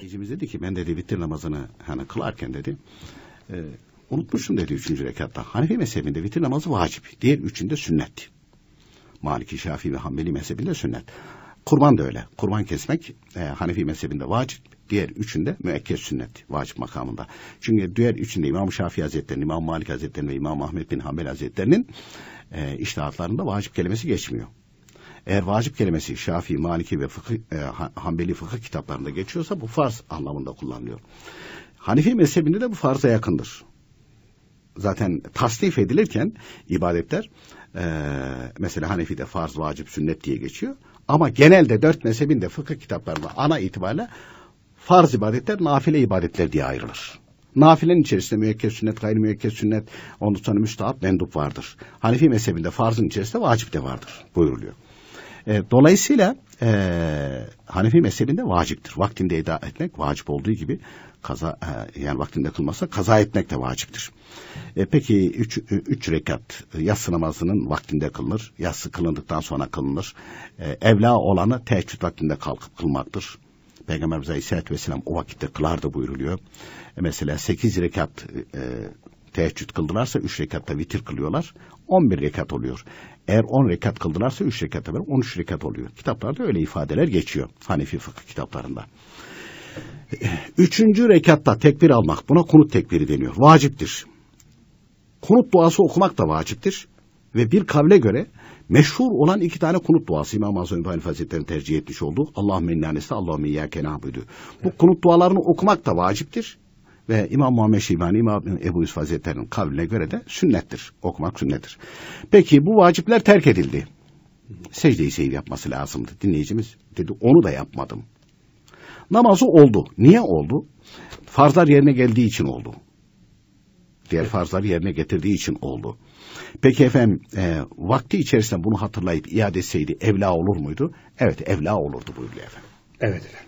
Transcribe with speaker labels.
Speaker 1: Gecimiz dedi ki ben dedi bitir namazını hani kılarken dedi e, unutmuşum dedi üçüncü rekatta. Hanefi mezhebinde bitir namazı vacip. Diğer üçünde sünnet. Maliki, Şafii ve Hanbeli mezhebinde sünnet. Kurban da öyle. Kurban kesmek e, Hanefi mezhebinde vacip. Diğer üçünde müekked sünnet vacip makamında. Çünkü diğer üçünde İmam Şafii Hazretleri'nin, İmam Malik Hazretleri'nin ve İmam Ahmet bin Hanbel Hazretleri'nin e, iştihatlarında vacip kelimesi geçmiyor. Eğer vacip kelimesi Şafii, Maliki ve fıkıh, e, Hanbeli fıkıh kitaplarında geçiyorsa bu farz anlamında kullanılıyor. Hanifi mezhebinde de bu farza yakındır. Zaten tasnif edilirken ibadetler e, mesela Hanefi'de farz, vacip, sünnet diye geçiyor. Ama genelde dört mezhebin de fıkıh kitaplarında ana itibariyle farz ibadetler, nafile ibadetler diye ayrılır. Nafilenin içerisinde müekkez sünnet, gayri müekkez sünnet, ondan sonra müstahap, mendup vardır. Hanefi mezhebinde farzın içerisinde vacip de vardır buyuruluyor. E, dolayısıyla e, Hanefi mezhebinde vaciptir. Vaktinde eda etmek vacip olduğu gibi kaza e, yani vaktinde kılmazsa kaza etmek de vaciptir. E, peki üç, e, üç rekat e, yatsı namazının vaktinde kılınır. Yatsı kılındıktan sonra kılınır. E, evla olanı teheccüd vaktinde kalkıp kılmaktır. Peygamberimiz Aleyhisselatü Vesselam o vakitte kılardı buyuruluyor. E mesela sekiz rekat e, teheccüd kıldılarsa üç rekatta vitir kılıyorlar. on bir rekat oluyor. Eğer on rekat kıldılarsa 3 rekat on üç rekat oluyor. Kitaplarda öyle ifadeler geçiyor. Hanefi fıkıh kitaplarında. Üçüncü rekatta tekbir almak buna kunut tekbiri deniyor. Vaciptir. Kunut duası okumak da vaciptir. Ve bir kavle göre meşhur olan iki tane kunut duası İmam Azam İbrahim Hazretleri'nin tercih etmiş oldu. Allah mennanesi, Allah meyyâke nâbüdü. Bu kunut dualarını okumak da vaciptir ve İmam Muhammed Şibani, İmam Ebu Yusuf Hazretleri'nin kavline göre de sünnettir. Okumak sünnettir. Peki bu vacipler terk edildi. Secde-i seyir yapması lazımdı. Dinleyicimiz dedi onu da yapmadım. Namazı oldu. Niye oldu? Farzlar yerine geldiği için oldu. Diğer farzları yerine getirdiği için oldu. Peki efendim e, vakti içerisinde bunu hatırlayıp iade etseydi evla olur muydu? Evet evla olurdu buyuruyor efendim. Evet efendim.